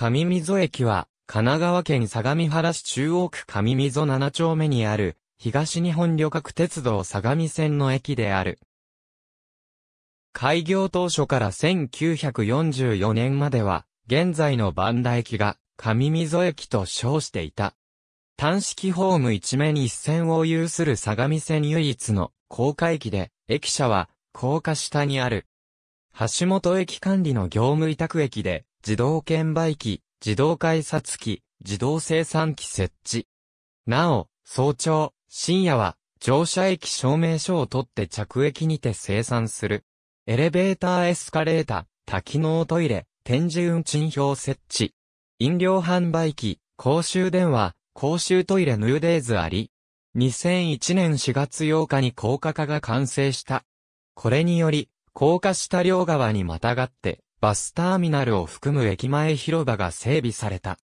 上溝駅は、神奈川県相模原市中央区上溝7丁目にある、東日本旅客鉄道相模線の駅である。開業当初から1944年までは、現在の万田駅が、上溝駅と称していた。単式ホーム一面一線を有する相模線唯一の高架駅で、駅舎は高架下にある。橋本駅管理の業務委託駅で、自動券売機、自動改札機、自動生産機設置。なお、早朝、深夜は、乗車駅証明書を取って着駅にて生産する。エレベーターエスカレーター、多機能トイレ、展示運賃表設置。飲料販売機、公衆電話、公衆トイレヌーデーズあり。2001年4月8日に高架化が完成した。これにより、高架下両側にまたがって、バスターミナルを含む駅前広場が整備された。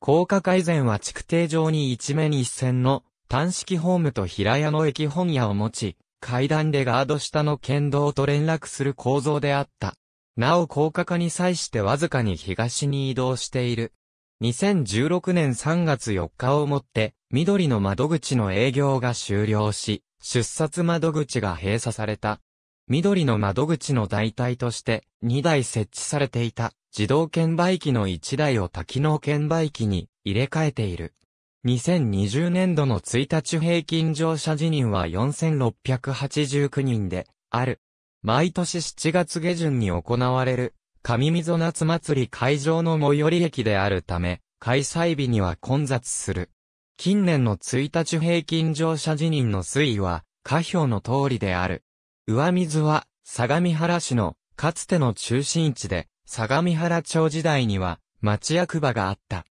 高架化以前は築堤上に一面一線の単式ホームと平屋の駅本屋を持ち、階段でガード下の県道と連絡する構造であった。なお高架化に際してわずかに東に移動している。2016年3月4日をもって、緑の窓口の営業が終了し、出札窓口が閉鎖された。緑の窓口の代替として2台設置されていた自動券売機の1台を多機能券売機に入れ替えている。2020年度の1日平均乗車辞任は4689人である。毎年7月下旬に行われる上溝夏祭り会場の最寄り駅であるため、開催日には混雑する。近年の1日平均乗車辞任の推移は、下表の通りである。上水は、相模原市の、かつての中心地で、相模原町時代には、町役場があった。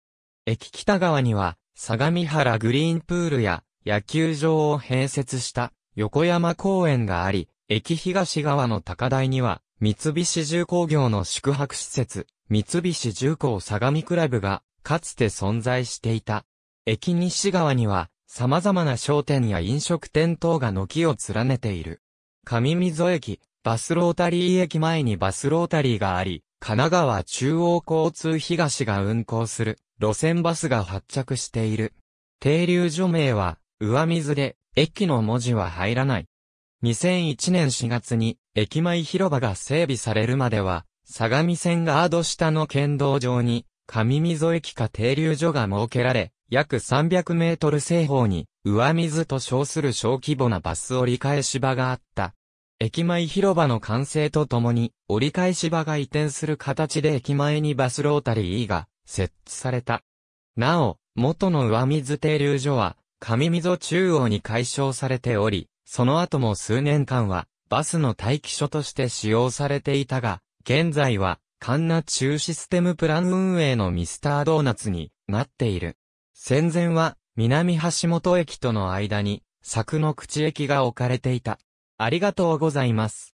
駅北側には、相模原グリーンプールや、野球場を併設した、横山公園があり、駅東側の高台には、三菱重工業の宿泊施設、三菱重工相模クラブが、かつて存在していた。駅西側には、様々な商店や飲食店等が軒を連ねている。上溝駅、バスロータリー駅前にバスロータリーがあり、神奈川中央交通東が運行する路線バスが発着している。停留所名は上水で駅の文字は入らない。2001年4月に駅前広場が整備されるまでは、相模線ガード下の県道上に上溝駅か停留所が設けられ、約300メートル正方に上水と称する小規模なバス折り返し場があった。駅前広場の完成とともに、折り返し場が移転する形で駅前にバスロータリーが設置された。なお、元の上水停留所は、上溝中央に解消されており、その後も数年間は、バスの待機所として使用されていたが、現在は、カンナ中システムプラン運営のミスタードーナツになっている。戦前は、南橋本駅との間に、柵の口駅が置かれていた。ありがとうございます。